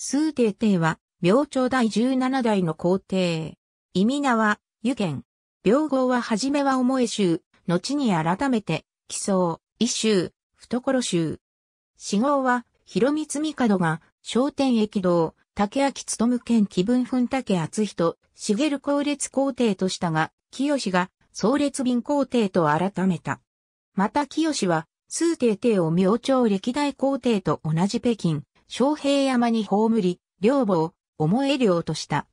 数帝帝は、明朝第17代の皇帝。意味名は、湯元。病号は初めは思え衆、後に改めて、奇想、異衆、懐衆。死号は、広光帝が、商店駅道、竹明勤兼気分奮竹厚人、茂高烈皇帝としたが、清が、総列便皇帝と改めた。また清は、数帝帝を明朝歴代皇帝と同じ北京、昌平山に葬り、領母を、思え領とした。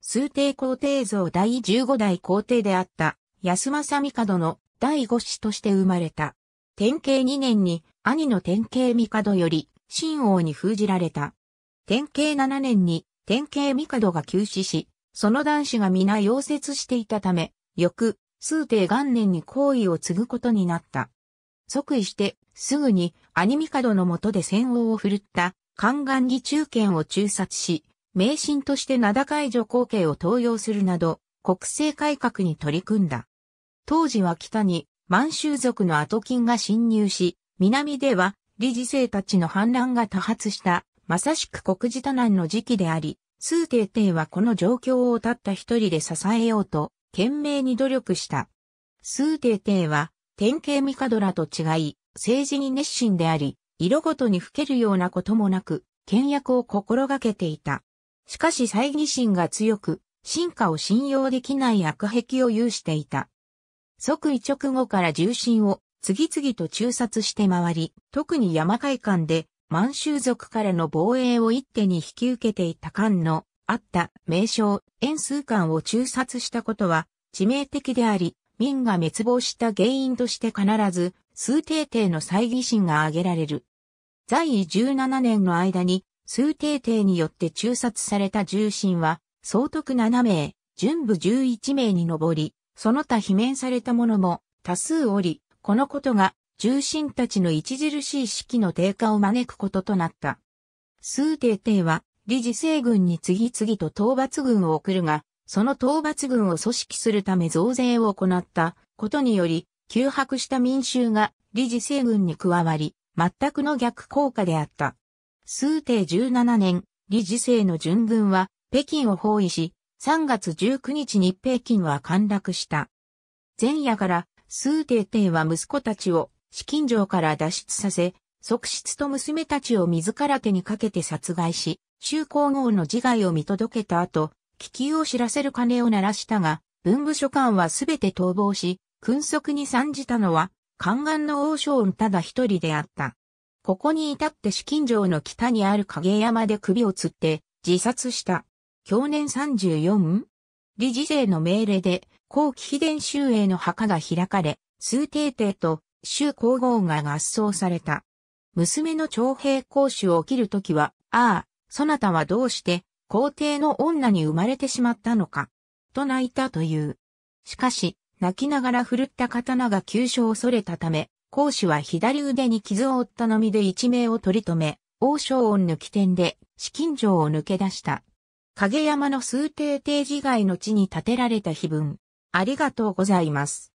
数帝皇帝像第15代皇帝であった、安政帝の第五子として生まれた。天慶2年に、兄の天慶帝より、新王に封じられた。天慶7年に、天慶帝が急死し、その男子が皆溶接していたため、翌、数帝元年に皇位を継ぐことになった。即位して、すぐに、兄帝のもとで戦王を振るった、宦官義中権を中殺し、迷信として名高い女皇家を登用するなど、国政改革に取り組んだ。当時は北に満州族の後金が侵入し、南では理事生たちの反乱が多発した、まさしく国事多難の時期であり、数帝帝はこの状況をたった一人で支えようと、懸命に努力した。数帝帝は、典型ミカドラと違い、政治に熱心であり、色ごとに吹けるようなこともなく、倹約を心がけていた。しかし猜疑心が強く、進化を信用できない悪癖を有していた。即位直後から重心を次々と中殺して回り、特に山海間で満州族からの防衛を一手に引き受けていた間のあった名称、円数間を中殺したことは致命的であり、民が滅亡した原因として必ず数帝帝の猜疑心が挙げられる。在位17年の間に、数帝帝によって中殺された重臣は、総督7名、準部11名に上り、その他罷免された者も多数おり、このことが重臣たちの著しい士気の低下を招くこととなった。数帝帝は、理事政軍に次々と討伐軍を送るが、その討伐軍を組織するため増税を行ったことにより、急迫した民衆が理事政軍に加わり、全くの逆効果であった。数帝17年、理事政の巡軍は北京を包囲し、3月19日に北京は陥落した。前夜から数帝帝は息子たちを資金城から脱出させ、側室と娘たちを自ら手にかけて殺害し、周皇后の自害を見届けた後、気球を知らせる鐘を鳴らしたが、文部書館はすべて逃亡し、君側に参じたのは、宦官の王将ただ一人であった。ここに至って紫禁城の北にある影山で首を吊って自殺した。去年 34? 理事勢の命令で、後期秘伝修営の墓が開かれ、数帝帝と州皇后が合葬された。娘の徴兵公主をきるときは、ああ、そなたはどうして、皇帝の女に生まれてしまったのか、と泣いたという。しかし、泣きながら振るった刀が急所を恐れたため、孔子は左腕に傷を負ったのみで一命を取り留め、王将恩の起点で、紫禁城を抜け出した。影山の数帝帝時外の地に建てられた碑文。ありがとうございます。